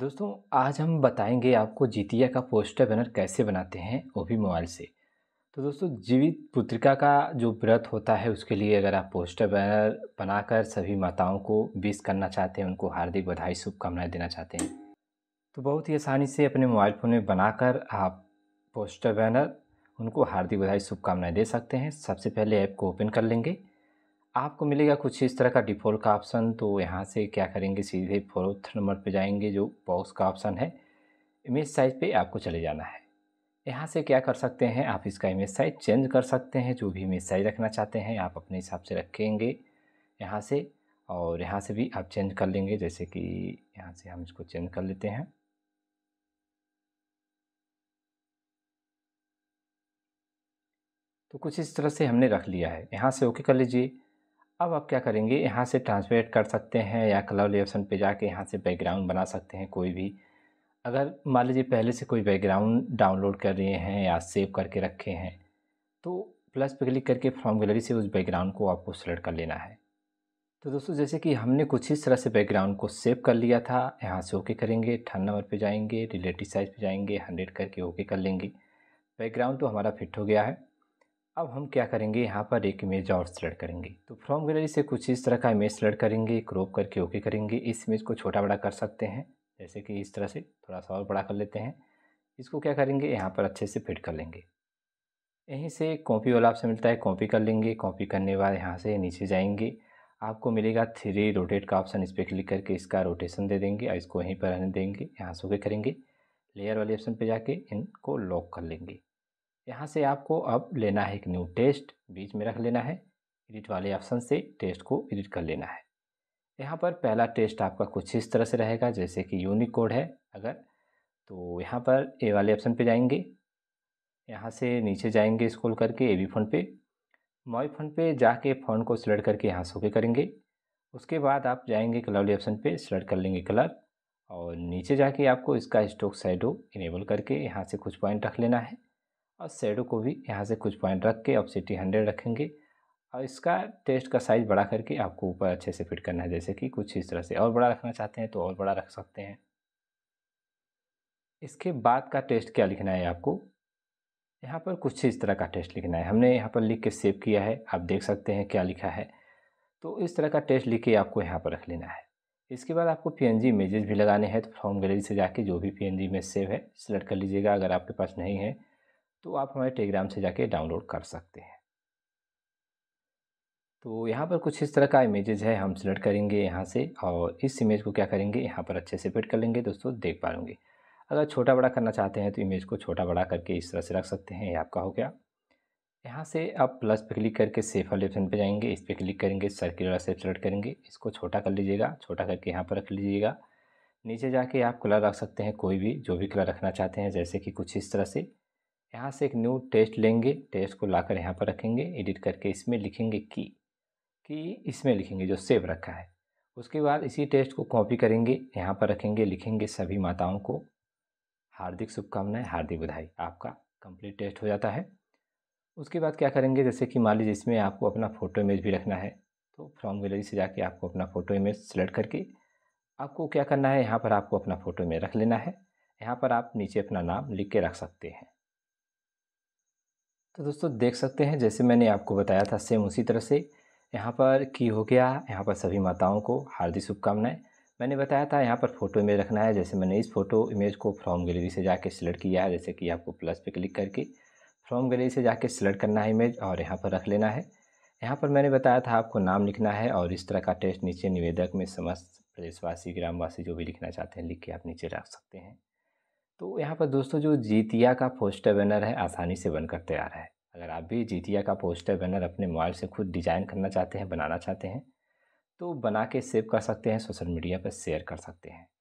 दोस्तों आज हम बताएंगे आपको जीतिया का पोस्टर बैनर कैसे बनाते हैं वो भी मोबाइल से तो दोस्तों जीवित पुत्रिका का जो व्रत होता है उसके लिए अगर आप पोस्टर बैनर बनाकर सभी माताओं को विश करना चाहते हैं उनको हार्दिक बधाई शुभकामनाएं देना चाहते हैं तो बहुत ही आसानी से अपने मोबाइल फ़ोन में बनाकर आप पोस्टर बैनर उनको हार्दिक बधाई शुभकामनाएँ दे सकते हैं सबसे पहले ऐप को ओपन कर लेंगे आपको मिलेगा कुछ इस तरह का डिफ़ॉल्ट का ऑप्शन तो यहाँ से क्या करेंगे सीधे फोर्थ नंबर पे जाएंगे जो बॉक्स का ऑप्शन है इमेज साइज पे आपको चले जाना है यहाँ से क्या कर सकते हैं आप इसका इमेज साइज चेंज कर सकते हैं जो भी इमेज साइज रखना चाहते हैं आप अपने हिसाब से रखेंगे यहाँ से और यहाँ से भी आप चेंज कर लेंगे जैसे कि यहाँ से हम इसको चेंज कर लेते हैं तो कुछ इस तरह से हमने रख लिया है यहाँ से ओके कर लीजिए अब आप क्या करेंगे यहाँ से ट्रांसलेट कर सकते हैं या कलर ऑप्शन पे जाके यहाँ से बैकग्राउंड बना सकते हैं कोई भी अगर मान लीजिए पहले से कोई बैकग्राउंड डाउनलोड कर रहे हैं या सेव करके रखे हैं तो प्लस पे क्लिक करके फ्रॉम गैलरी से उस बैकग्राउंड को आपको सेलेक्ट कर लेना है तो दोस्तों जैसे कि हमने कुछ इस तरह से बैकग्राउंड को सेव कर लिया था यहाँ से ओके करेंगे ठंड नंबर पर जाएंगे रिलेटिव साइज़ पर जाएंगे हंड्रेड करके ओके कर लेंगे बैकग्राउंड तो हमारा फिट हो गया है अब हम क्या करेंगे यहाँ पर एक इमेज और सेलेक्ट करेंगे तो फ्रॉम गैलरी से कुछ इस तरह का इमेज सेलेक्ट करेंगे क्रॉप करके ओके करेंगे इस इमेज को छोटा बड़ा कर सकते हैं जैसे कि इस तरह से थोड़ा सा और बड़ा कर लेते हैं इसको क्या करेंगे यहाँ पर अच्छे से फिट कर लेंगे यहीं से कॉपी वाला आपसे मिलता है कॉपी कर लेंगे कॉपी करने के बाद यहाँ से नीचे जाएंगे आपको मिलेगा थ्री रोटेट का ऑप्शन इस पर क्लिक करके इसका रोटेशन दे देंगे और इसको यहीं पर रहने देंगे यहाँ से ओके करेंगे लेयर वाले ऑप्शन पे जाके इनको लॉक कर लेंगे यहाँ से आपको अब लेना है एक न्यू टेस्ट बीच में रख लेना है एडिट वाले ऑप्शन से टेस्ट को एडिट कर लेना है यहाँ पर पहला टेस्ट आपका कुछ इस तरह से रहेगा जैसे कि यूनिक कोड है अगर तो यहाँ पर ए वाले ऑप्शन पे जाएंगे यहाँ से नीचे जाएंगे स्क्रॉल करके ए बी फोन पे मॉई फोन पे जाके फ़ोन को सिलेक्ट करके यहाँ से ओके करेंगे उसके बाद आप जाएंगे कलर वाले ऑप्शन पे सिलेक्ट कर लेंगे कलर और नीचे जाके आपको इसका स्टोक साइडो इनेबल करके यहाँ से कुछ पॉइंट रख लेना है और शेडो को भी यहाँ से कुछ पॉइंट रख के ऑप्सिटी हंड्रेड रखेंगे और इसका टेस्ट का साइज़ बड़ा करके आपको ऊपर अच्छे से फिट करना है जैसे कि कुछ इस तरह से और बड़ा रखना चाहते हैं तो और बड़ा रख सकते हैं इसके बाद का टेस्ट क्या लिखना है आपको यहाँ पर कुछ इस तरह का टेस्ट लिखना है हमने यहाँ पर लिख के सेव किया है आप देख सकते हैं क्या लिखा है तो इस तरह का टेस्ट लिख के आपको यहाँ पर रख लेना है इसके बाद आपको पी एन इमेजेस भी लगाने हैं तो फॉर्म गैलरी से जाके जो भी पी में सेव है सेलेक्ट कर लीजिएगा अगर आपके पास नहीं है तो आप हमारे टेलीग्राम से जाके डाउनलोड कर सकते हैं तो यहाँ पर कुछ इस तरह का इमेजेस है हम सिलेक्ट करेंगे यहाँ से और इस इमेज को क्या करेंगे यहाँ पर अच्छे से फिट कर लेंगे दोस्तों देख पा लूँगी अगर छोटा बड़ा करना चाहते हैं तो इमेज को छोटा बड़ा करके इस तरह से रख सकते हैं ये आपका हो गया यहाँ से आप प्लस पे क्लिक करके सेफ वाले ऑप्शन पे जाएंगे इस पर क्लिक करेंगे सर्कुलर से सिलेक्ट करेंगे इसको छोटा कर लीजिएगा छोटा करके यहाँ पर रख लीजिएगा नीचे जाके आप कलर रख सकते हैं कोई भी जो भी कलर रखना चाहते हैं जैसे कि कुछ इस तरह से यहाँ से एक न्यू टेस्ट लेंगे टेस्ट को लाकर यहाँ पर रखेंगे एडिट करके इसमें लिखेंगे की की इसमें लिखेंगे जो सेव रखा है उसके बाद इसी टेस्ट को कॉपी करेंगे यहाँ पर रखेंगे लिखेंगे सभी माताओं को हार्दिक शुभकामनाएं हार्दिक बधाई आपका कंप्लीट टेस्ट हो जाता है उसके बाद क्या करेंगे जैसे कि मान लीजिए इसमें आपको अपना फ़ोटो इमेज भी रखना है तो फ्रॉम गैलरी से जाके आपको अपना फ़ोटो इमेज सेलेक्ट करके आपको क्या करना है यहाँ पर आपको अपना फ़ोटो इमेज रख लेना है यहाँ पर आप नीचे अपना नाम लिख के रख सकते हैं तो दोस्तों देख सकते हैं जैसे मैंने आपको बताया था सेम उसी तरह से यहाँ पर की हो गया यहाँ पर सभी माताओं को हार्दिक शुभकामनाएं मैंने बताया था यहाँ पर फ़ोटो इमेज रखना है जैसे मैंने इस फोटो इमेज को फ्रॉम गैलरी से जाके सेलेक्ट किया है जैसे कि आपको प्लस पे क्लिक करके फ्रॉम गैलरी से जाके सिलेक्ट करना है इमेज और यहाँ पर रख लेना है यहाँ पर मैंने बताया था आपको नाम लिखना है और इस तरह का टेस्ट नीचे निवेदक में समस्त प्रदेशवासी ग्रामवासी जो भी लिखना चाहते हैं लिख के आप नीचे रख सकते हैं तो यहाँ पर दोस्तों जो जीतिया का पोस्टर बैनर है आसानी से बनकर तैयार है अगर आप भी जीतिया का पोस्टर बैनर अपने मोबाइल से खुद डिज़ाइन करना चाहते हैं बनाना चाहते हैं तो बना के सेव कर सकते हैं सोशल मीडिया पर शेयर कर सकते हैं